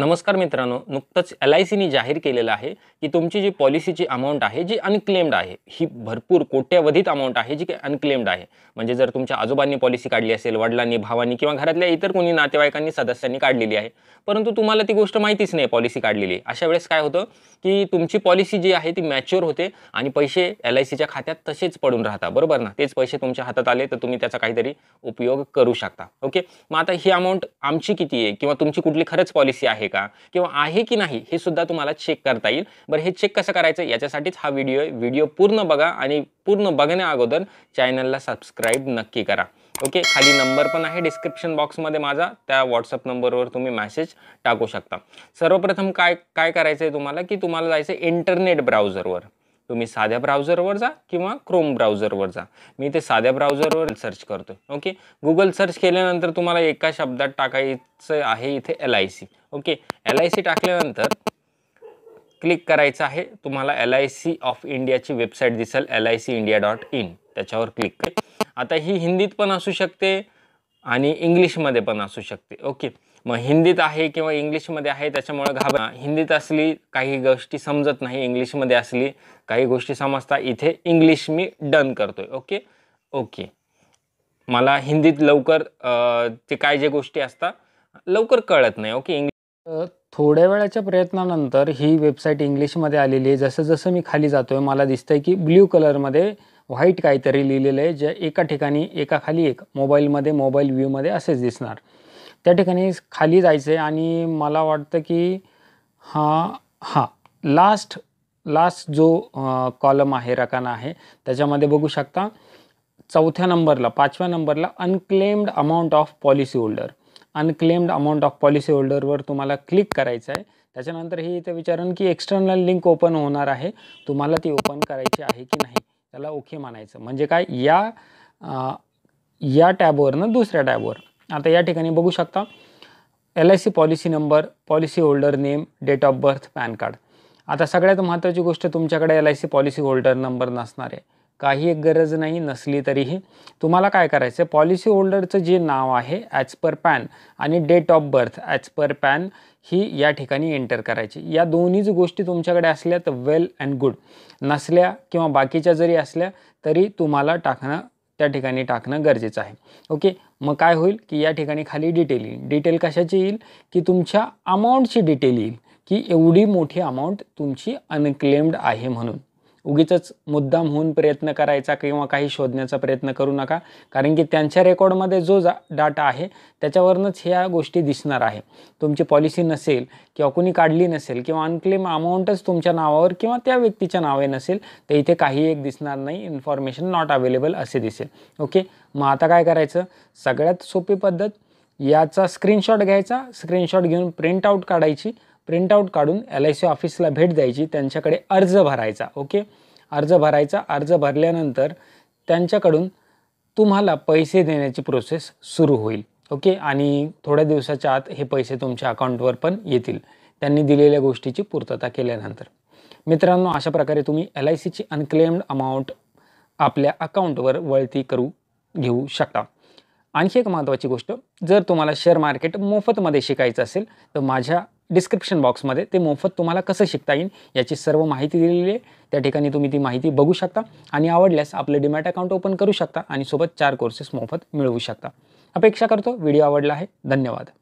नमस्कार मित्रांनो नुकतंच एल आय सीनी जाहीर केलेलं आहे की तुमची जी पॉलिसीची अमाऊंट आहे जी अनक्लेम्ड आहे ही भरपूर कोट्यावधीत अमाऊंट आहे जी काही अनक्लेम्ड आहे म्हणजे जर तुमच्या आजोबांनी पॉलिसी काढली असेल वडिलांनी भावांनी किंवा घरातल्या इतर कोणी नातेवाईकांनी सदस्यांनी काढलेली आहे परंतु तुम्हाला ती गोष्ट माहितीच नाही पॉलिसी काढलेली अशा वेळेस काय होतं की तुमची पॉलिसी जी आहे ती मॅच्युअर होते आणि पैसे एल आय सीच्या खात्यात तसेच पडून राहतात बरोबर ना तेच पैसे तुमच्या हातात आले तर तुम्ही त्याचा काहीतरी उपयोग करू शकता ओके मग आता ही अमाऊंट आमची किती आहे किंवा तुमची कुठली खरंच पॉलिसी आहे का किंवा आहे की नाही हे सुद्धा तुम्हाला चेक करता येईल बरं हे चेक कसं करायचं याच्यासाठीच हा व्हिडिओ आहे व्हिडिओ पूर्ण बघा आणि पूर्ण बघण्या अगोदर चॅनलला सबस्क्राईब नक्की करा ओके खाली नंबर पण आहे डिस्क्रिप्शन बॉक्समध्ये माझा त्या व्हॉट्सअप नंबरवर तुम्ही मेसेज टाकू शकता सर्वप्रथम काय काय करायचं आहे तुम्हाला की तुम्हाला जायचं इंटरनेट ब्राउझरवर तुम्ही साध्या ब्राउझरवर जा किंवा क्रोम ब्राउझरवर जा मी ते साध्या ब्राउझरवर सर्च करतो ओके गुगल सर्च केल्यानंतर तुम्हाला एका शब्दात टाकायचं आहे इथे L I C okay L I C टाकल्यानंतर क्लिक करायचं आहे तुम्हाला एल आय सी ऑफ इंडियाची वेबसाईट दिसेल L I C India dot in त्याच्यावर क्लिक आता ही हिंदीत पण असू शकते आणि इंग्लिशमध्ये पण असू शकते ओके मग हिंदीत आहे किंवा इंग्लिशमध्ये आहे त्याच्यामुळे घाबर हिंदीत असली काही गोष्टी समजत नाही इंग्लिशमध्ये असली काही गोष्टी समजता इथे इंग्लिश मी डन करतोय ओके ओके मला हिंदीत लवकर ते काय जे गोष्टी असतात लवकर कळत नाही ओके इंग्लिश थोड्या वेळाच्या प्रयत्नानंतर ही वेबसाईट इंग्लिशमध्ये आलेली आहे जसं जसं मी खाली जातो आहे मला दिसतं आहे की ब्ल्यू कलरमध्ये व्हाईट काहीतरी लिहिलेलं आहे जे एका ठिकाणी एका खाली एक मोबाईलमध्ये मोबाईल व्ह्यूमध्ये असेच दिसणार त्या ठिकाणी खाली जायचं आहे आणि मला वाटतं की हा हा लास्ट लास्ट जो कॉलम आहे रकाना आहे त्याच्यामध्ये बघू शकता चौथ्या नंबरला पाचव्या नंबरला unclaimed amount of policy holder unclaimed amount of policy होल्डरवर तुम्हाला क्लिक करायचं आहे त्याच्यानंतर हे इथे विचारून की एक्सटर्नल लिंक ओपन होणार आहे तुम्हाला ती ओपन करायची आहे की नाही त्याला ओके मानायचं म्हणजे काय या आ, या टॅबवरनं दुसऱ्या टॅबवर आता या ठिकाणी बघू शकता L I C policy number policy holder name date of birth PAN card आता सगळ्यात महत्त्वाची गोष्ट तुमच्याकडे L I C policy holder number नसणार आहे काही एक गरज नाही नसली तरीही तुम्हाला काय करायचं पॉलिसी होल्डरचं जे नाव आहे ॲज पर पॅन आणि date of birth as per PAN ही या ठिकाणी एंटर करायची या दोन्हीच गोष्टी तुमच्याकडे असल्या तर वेल अँड गुड नसल्या किंवा बाकीच्या जरी असल्या तरी तुम्हाला टाकणं त्या ठिकाणी टाकणं गरजेचं आहे ओके मग काय होईल की या ठिकाणी खाली डिटेल येईल डिटेल कशाची येईल की तुमच्या अमाऊंटची डिटेल येईल की एवढी मोठी अमाऊंट तुमची अनक्लेम्ड आहे म्हणून उगीच मुद्दाम होऊन प्रयत्न करायचा किंवा काही शोधण्याचा प्रयत्न करू नका कारण की त्यांच्या रेकॉर्डमध्ये जो जा डाटा आहे त्याच्यावरूनच ह्या गोष्टी दिसणार आहे तुमची पॉलिसी नसेल किंवा कुणी काढली नसेल किंवा अनक्लेम अमाऊंटच तुमच्या नावावर किंवा त्या व्यक्तीच्या नावे नसेल तर इथे काही एक दिसणार नाही इन्फॉर्मेशन नॉट अवेलेबल असे दिसेल ओके मग आता काय करायचं सगळ्यात सोपी पद्धत याचा स्क्रीनशॉट घ्यायचा स्क्रीनशॉट घेऊन प्रिंट आऊट काढायची प्रिंटआउट काढून एल आय सी ऑफिसला भेट द्यायची त्यांच्याकडे अर्ज भरायचा ओके अर्ज भरायचा अर्ज भरल्यानंतर त्यांच्याकडून तुम्हाला पैसे देण्याची प्रोसेस सुरू होईल ओके आणि थोड्या दिवसाच्या आत हे पैसे तुमच्या अकाउंटवर पण येतील त्यांनी दिलेल्या गोष्टीची पूर्तता केल्यानंतर मित्रांनो अशा प्रकारे तुम्ही एल आय सीची अनक्लेम्ड अमाऊंट आपल्या अकाउंटवर वळती करू घेऊ शकता आणखी एक महत्त्वाची गोष्ट जर तुम्हाला शेअर मार्केट मोफतमध्ये शिकायचं असेल तर माझ्या डिस्क्रिप्शन बॉक्समध्ये ते मोफत तुम्हाला कसं शिकता येईल याची सर्व माहिती दिलेली आहे त्या ठिकाणी तुम्ही ती माहिती बघू शकता आणि आवडल्यास आपलं डिमॅट अकाउंट ओपन करू शकता आणि सोबत चार कोर्सेस मोफत मिळवू शकता अपेक्षा करतो व्हिडिओ आवडला आहे धन्यवाद